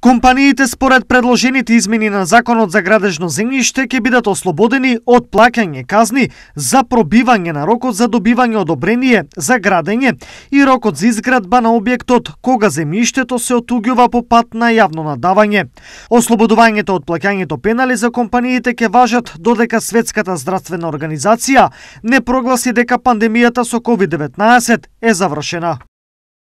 Компаниите според предложените измени на Законот за градежно земјиште ќе бидат ослободени од плаќање казни за пробивање на рокот за добивање одобрение за градење и рокот за изградба на објектот кога земјиштето се отуѓува по пат на јавно надавање. Ослободувањето од плаќањето пенали за компаниите ќе важат додека Светската здравствена организација не прогласи дека пандемијата со COVID-19 е завршена.